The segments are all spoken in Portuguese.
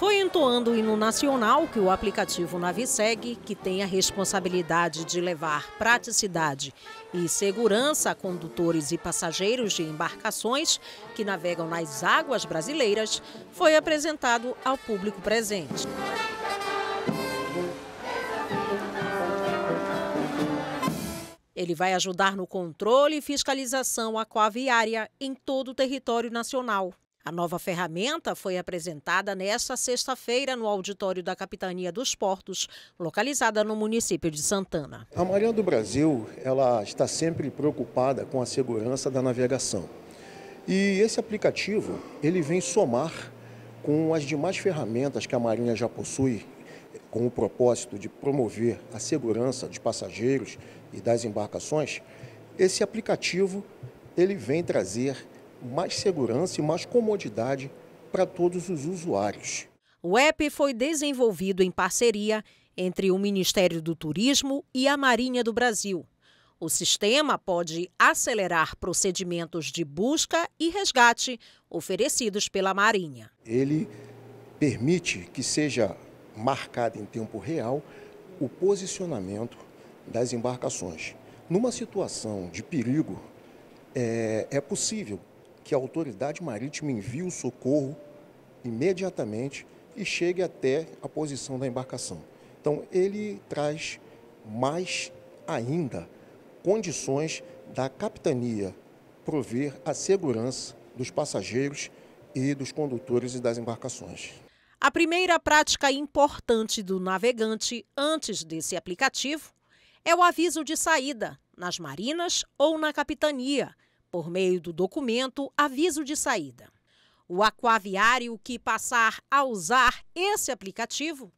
Foi entoando o hino nacional que o aplicativo NaviSeg, que tem a responsabilidade de levar praticidade e segurança a condutores e passageiros de embarcações que navegam nas águas brasileiras, foi apresentado ao público presente. Ele vai ajudar no controle e fiscalização aquaviária em todo o território nacional. A nova ferramenta foi apresentada nesta sexta-feira no auditório da Capitania dos Portos, localizada no município de Santana. A Marinha do Brasil ela está sempre preocupada com a segurança da navegação. E esse aplicativo ele vem somar com as demais ferramentas que a Marinha já possui, com o propósito de promover a segurança dos passageiros e das embarcações. Esse aplicativo ele vem trazer mais segurança e mais comodidade para todos os usuários. O app foi desenvolvido em parceria entre o Ministério do Turismo e a Marinha do Brasil. O sistema pode acelerar procedimentos de busca e resgate oferecidos pela Marinha. Ele permite que seja marcado em tempo real o posicionamento das embarcações. Numa situação de perigo, é, é possível que a autoridade marítima envie o socorro imediatamente e chegue até a posição da embarcação. Então, ele traz mais ainda condições da capitania prover a segurança dos passageiros e dos condutores e das embarcações. A primeira prática importante do navegante antes desse aplicativo é o aviso de saída nas marinas ou na capitania por meio do documento Aviso de Saída. O aquaviário que passar a usar esse aplicativo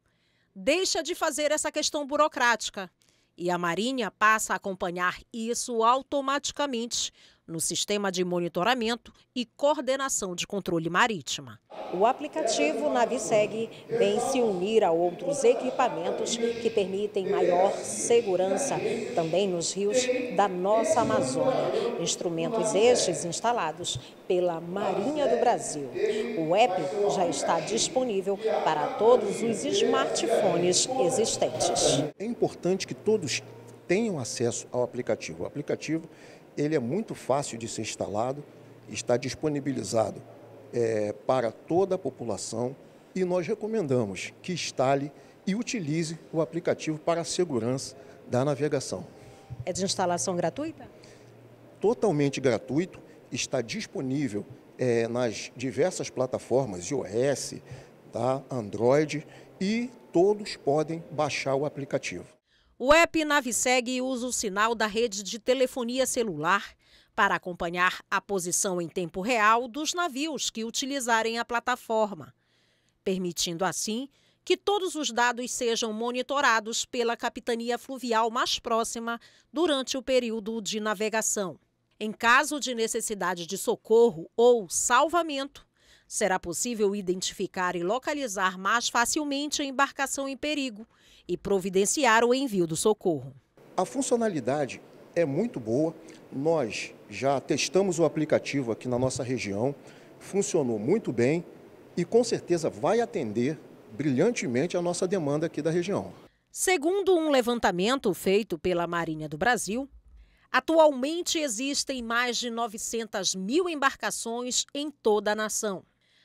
deixa de fazer essa questão burocrática e a Marinha passa a acompanhar isso automaticamente no Sistema de Monitoramento e Coordenação de Controle Marítima. O aplicativo NaviSeg vem se unir a outros equipamentos que permitem maior segurança também nos rios da nossa Amazônia. Instrumentos estes instalados pela Marinha do Brasil. O app já está disponível para todos os smartphones existentes. É importante que todos tenham acesso ao aplicativo. O aplicativo ele é muito fácil de ser instalado, está disponibilizado é, para toda a população e nós recomendamos que instale e utilize o aplicativo para a segurança da navegação. É de instalação gratuita? Totalmente gratuito, está disponível é, nas diversas plataformas iOS, tá, Android e todos podem baixar o aplicativo. O app Naviseg usa o sinal da rede de telefonia celular para acompanhar a posição em tempo real dos navios que utilizarem a plataforma, permitindo assim que todos os dados sejam monitorados pela capitania fluvial mais próxima durante o período de navegação. Em caso de necessidade de socorro ou salvamento, será possível identificar e localizar mais facilmente a embarcação em perigo e providenciar o envio do socorro. A funcionalidade é muito boa. Nós já testamos o aplicativo aqui na nossa região, funcionou muito bem e com certeza vai atender brilhantemente a nossa demanda aqui da região. Segundo um levantamento feito pela Marinha do Brasil, atualmente existem mais de 900 mil embarcações em toda a nação.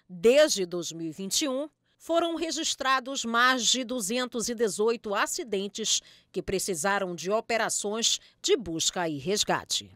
Desde 2021, foram registrados mais de 218 acidentes que precisaram de operações de busca e resgate.